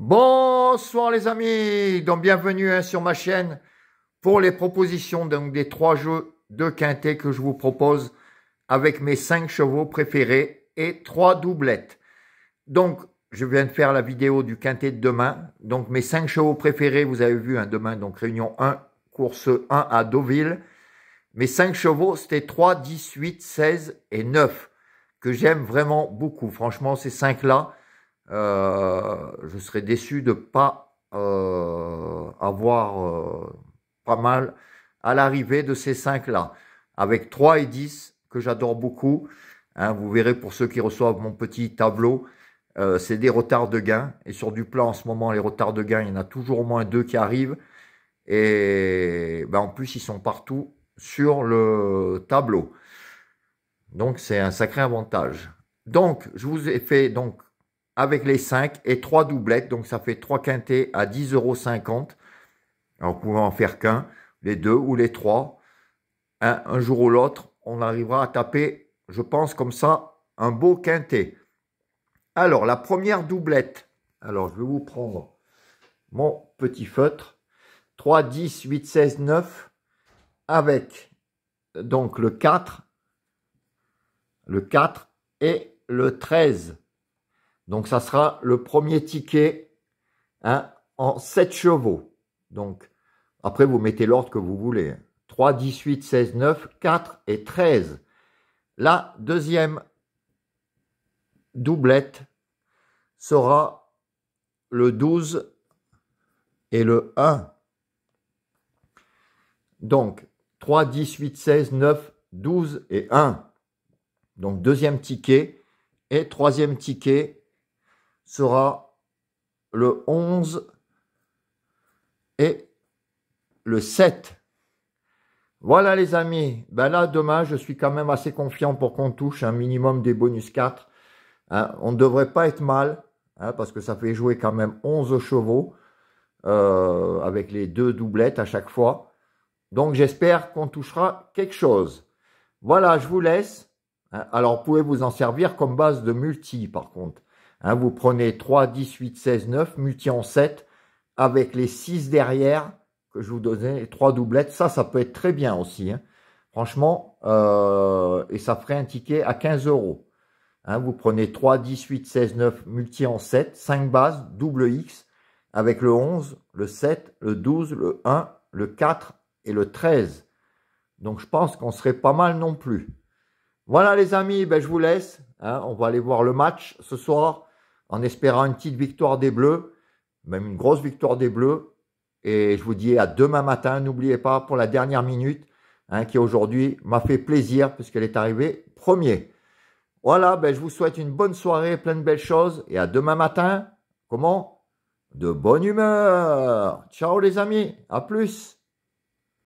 Bonsoir les amis, donc bienvenue hein, sur ma chaîne pour les propositions donc, des trois jeux de quintet que je vous propose avec mes cinq chevaux préférés et trois doublettes. Donc je viens de faire la vidéo du quintet de demain, donc mes cinq chevaux préférés, vous avez vu hein, demain, donc réunion 1, course 1 à Deauville. Mes cinq chevaux c'était 3, 8, 16 et 9 que j'aime vraiment beaucoup, franchement ces cinq là euh, je serais déçu de pas euh, avoir euh, pas mal à l'arrivée de ces 5-là. Avec 3 et 10, que j'adore beaucoup, hein, vous verrez pour ceux qui reçoivent mon petit tableau, c'est des retards de gain. Et sur du plat, en ce moment, les retards de gain, il y en a toujours au moins deux qui arrivent. Et ben, en plus, ils sont partout sur le tableau. Donc, c'est un sacré avantage. Donc, je vous ai fait donc avec les 5 et 3 doublettes. Donc ça fait 3 quintés à 10,50 euros. Alors vous pouvez en faire qu'un, les deux ou les trois. Un, un jour ou l'autre, on arrivera à taper, je pense, comme ça, un beau quintet. Alors, la première doublette. Alors, je vais vous prendre mon petit feutre. 3, 10, 8, 16, 9. Avec donc le 4, le 4 et le 13. Donc ça sera le premier ticket hein, en 7 chevaux. Donc après vous mettez l'ordre que vous voulez. 3, 18, 16, 9, 4 et 13. La deuxième doublette sera le 12 et le 1. Donc 3, 18, 16, 9, 12 et 1. Donc deuxième ticket et troisième ticket sera le 11 et le 7. Voilà les amis, ben là demain je suis quand même assez confiant pour qu'on touche un minimum des bonus 4. Hein, on ne devrait pas être mal, hein, parce que ça fait jouer quand même 11 chevaux, euh, avec les deux doublettes à chaque fois. Donc j'espère qu'on touchera quelque chose. Voilà, je vous laisse. Hein, alors vous pouvez vous en servir comme base de multi par contre. Hein, vous prenez 3, 10, 8, 16, 9, multi en 7, avec les 6 derrière que je vous donnais, les 3 doublettes. Ça, ça peut être très bien aussi. Hein. Franchement, euh, et ça ferait un ticket à 15 euros. Hein, vous prenez 3, 18, 16, 9, multi en 7, 5 bases, double X, avec le 11, le 7, le 12, le 1, le 4 et le 13. Donc je pense qu'on serait pas mal non plus. Voilà les amis, ben, je vous laisse. on va aller voir le match ce soir en espérant une petite victoire des Bleus, même une grosse victoire des Bleus. Et je vous dis à demain matin, n'oubliez pas pour la dernière minute, hein, qui aujourd'hui m'a fait plaisir puisqu'elle est arrivée premier. Voilà, ben, je vous souhaite une bonne soirée, plein de belles choses. Et à demain matin, comment De bonne humeur. Ciao les amis, à plus.